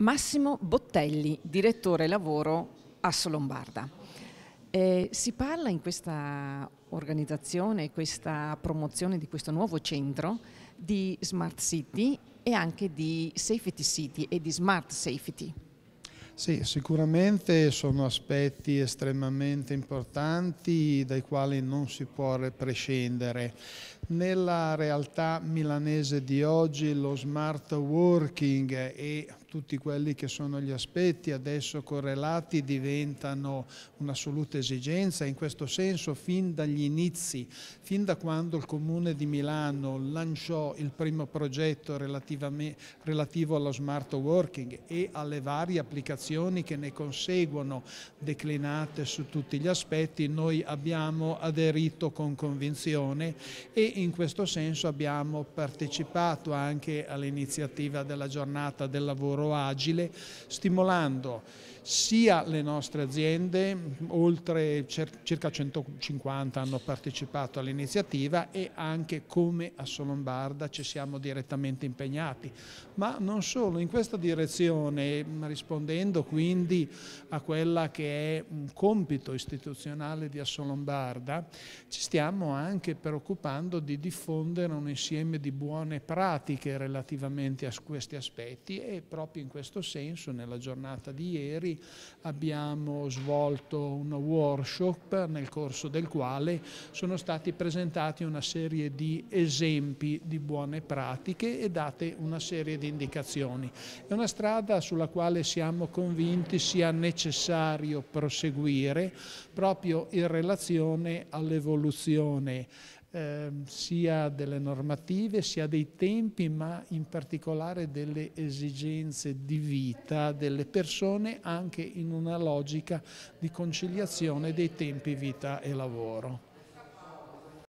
Massimo Bottelli, direttore lavoro Asso Lombarda. Eh, si parla in questa organizzazione, questa promozione di questo nuovo centro di Smart City e anche di Safety City e di Smart Safety. Sì, sicuramente sono aspetti estremamente importanti dai quali non si può prescindere nella realtà milanese di oggi lo smart working e tutti quelli che sono gli aspetti adesso correlati diventano un'assoluta esigenza in questo senso fin dagli inizi, fin da quando il Comune di Milano lanciò il primo progetto relativo allo smart working e alle varie applicazioni che ne conseguono declinate su tutti gli aspetti, noi abbiamo aderito con convinzione e in questo senso abbiamo partecipato anche all'iniziativa della giornata del lavoro agile, stimolando sia le nostre aziende, oltre circa 150 hanno partecipato all'iniziativa e anche come a Solombarda ci siamo direttamente impegnati, ma non solo, in questa direzione rispondendo quindi a quella che è un compito istituzionale di Assolombarda, ci stiamo anche preoccupando di diffondere un insieme di buone pratiche relativamente a questi aspetti e proprio in questo senso nella giornata di ieri abbiamo svolto un workshop nel corso del quale sono stati presentati una serie di esempi di buone pratiche e date una serie di indicazioni. È una strada sulla quale siamo convinti sia necessario proseguire proprio in relazione all'evoluzione Ehm, sia delle normative, sia dei tempi, ma in particolare delle esigenze di vita delle persone anche in una logica di conciliazione dei tempi vita e lavoro.